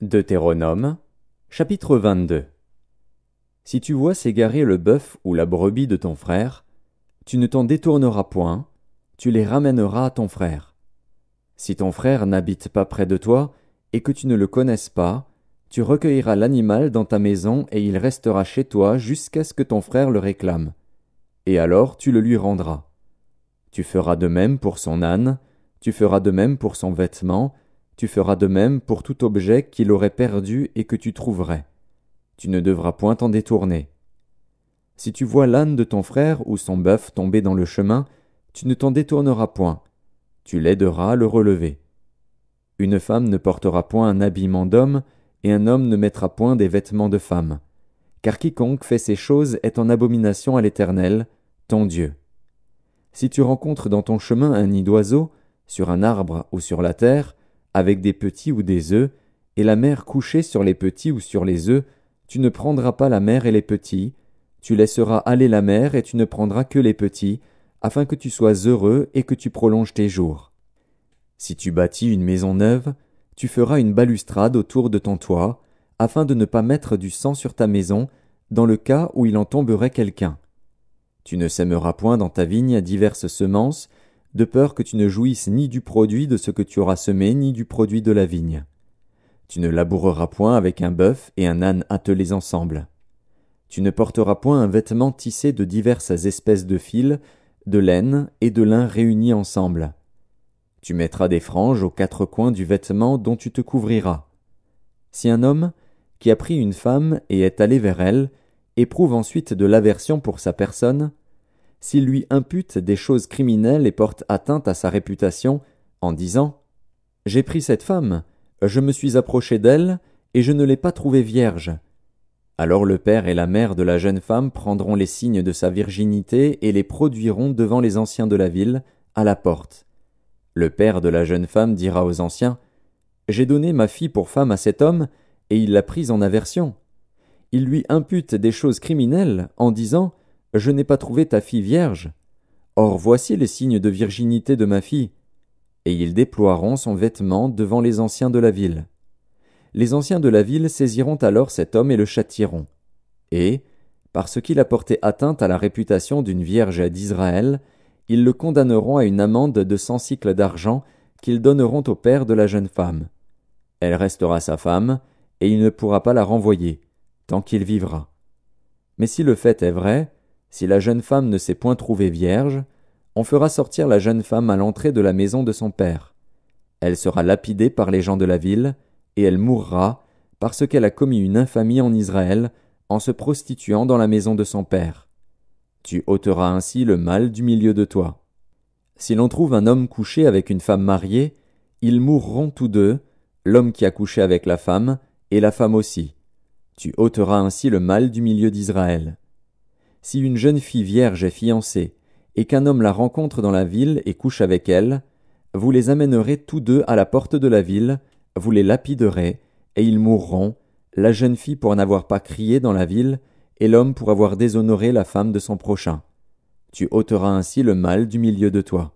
Deutéronome, chapitre 22. Si tu vois s'égarer le bœuf ou la brebis de ton frère, tu ne t'en détourneras point, tu les ramèneras à ton frère. Si ton frère n'habite pas près de toi, et que tu ne le connaisses pas, tu recueilleras l'animal dans ta maison et il restera chez toi jusqu'à ce que ton frère le réclame. Et alors tu le lui rendras. Tu feras de même pour son âne, tu feras de même pour son vêtement, tu feras de même pour tout objet qu'il aurait perdu et que tu trouverais. Tu ne devras point t'en détourner. Si tu vois l'âne de ton frère ou son bœuf tomber dans le chemin, tu ne t'en détourneras point. Tu l'aideras à le relever. Une femme ne portera point un habillement d'homme, et un homme ne mettra point des vêtements de femme. Car quiconque fait ces choses est en abomination à l'Éternel, ton Dieu. Si tu rencontres dans ton chemin un nid d'oiseau, sur un arbre ou sur la terre, avec des petits ou des œufs, et la mère couchée sur les petits ou sur les œufs, tu ne prendras pas la mère et les petits, tu laisseras aller la mère et tu ne prendras que les petits, afin que tu sois heureux et que tu prolonges tes jours. Si tu bâtis une maison neuve, tu feras une balustrade autour de ton toit, afin de ne pas mettre du sang sur ta maison, dans le cas où il en tomberait quelqu'un. Tu ne sèmeras point dans ta vigne diverses semences, de peur que tu ne jouisses ni du produit de ce que tu auras semé, ni du produit de la vigne. Tu ne laboureras point avec un bœuf et un âne attelés ensemble. Tu ne porteras point un vêtement tissé de diverses espèces de fils, de laine et de lin réunis ensemble. Tu mettras des franges aux quatre coins du vêtement dont tu te couvriras. Si un homme, qui a pris une femme et est allé vers elle, éprouve ensuite de l'aversion pour sa personne, s'il lui impute des choses criminelles et porte atteinte à sa réputation en disant J'ai pris cette femme, je me suis approché d'elle, et je ne l'ai pas trouvée vierge. Alors le père et la mère de la jeune femme prendront les signes de sa virginité et les produiront devant les anciens de la ville, à la porte. Le père de la jeune femme dira aux anciens J'ai donné ma fille pour femme à cet homme, et il l'a prise en aversion. Il lui impute des choses criminelles en disant je n'ai pas trouvé ta fille vierge. Or voici les signes de virginité de ma fille. Et ils déploieront son vêtement devant les anciens de la ville. Les anciens de la ville saisiront alors cet homme et le châtieront. Et, parce qu'il a porté atteinte à la réputation d'une vierge d'Israël, ils le condamneront à une amende de cent cycles d'argent qu'ils donneront au père de la jeune femme. Elle restera sa femme, et il ne pourra pas la renvoyer, tant qu'il vivra. Mais si le fait est vrai, si la jeune femme ne s'est point trouvée vierge, on fera sortir la jeune femme à l'entrée de la maison de son père. Elle sera lapidée par les gens de la ville, et elle mourra, parce qu'elle a commis une infamie en Israël, en se prostituant dans la maison de son père. Tu ôteras ainsi le mal du milieu de toi. Si l'on trouve un homme couché avec une femme mariée, ils mourront tous deux, l'homme qui a couché avec la femme, et la femme aussi. Tu ôteras ainsi le mal du milieu d'Israël si une jeune fille vierge est fiancée, et qu'un homme la rencontre dans la ville et couche avec elle, vous les amènerez tous deux à la porte de la ville, vous les lapiderez, et ils mourront, la jeune fille pour n'avoir pas crié dans la ville, et l'homme pour avoir déshonoré la femme de son prochain. Tu ôteras ainsi le mal du milieu de toi.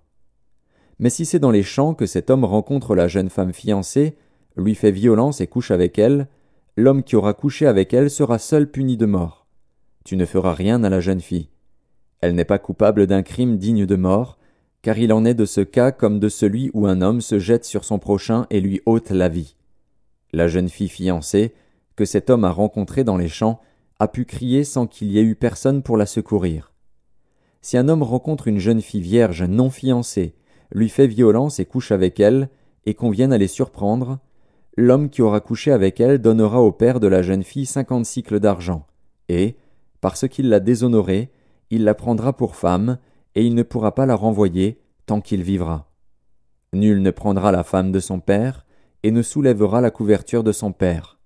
Mais si c'est dans les champs que cet homme rencontre la jeune femme fiancée, lui fait violence et couche avec elle, l'homme qui aura couché avec elle sera seul puni de mort. Tu ne feras rien à la jeune fille. Elle n'est pas coupable d'un crime digne de mort, car il en est de ce cas comme de celui où un homme se jette sur son prochain et lui ôte la vie. La jeune fille fiancée, que cet homme a rencontrée dans les champs, a pu crier sans qu'il y ait eu personne pour la secourir. Si un homme rencontre une jeune fille vierge non fiancée, lui fait violence et couche avec elle, et qu'on vienne à les surprendre, l'homme qui aura couché avec elle donnera au père de la jeune fille cinquante cycles d'argent, et, parce qu'il l'a déshonorée, il la prendra pour femme, et il ne pourra pas la renvoyer tant qu'il vivra. Nul ne prendra la femme de son père, et ne soulèvera la couverture de son père.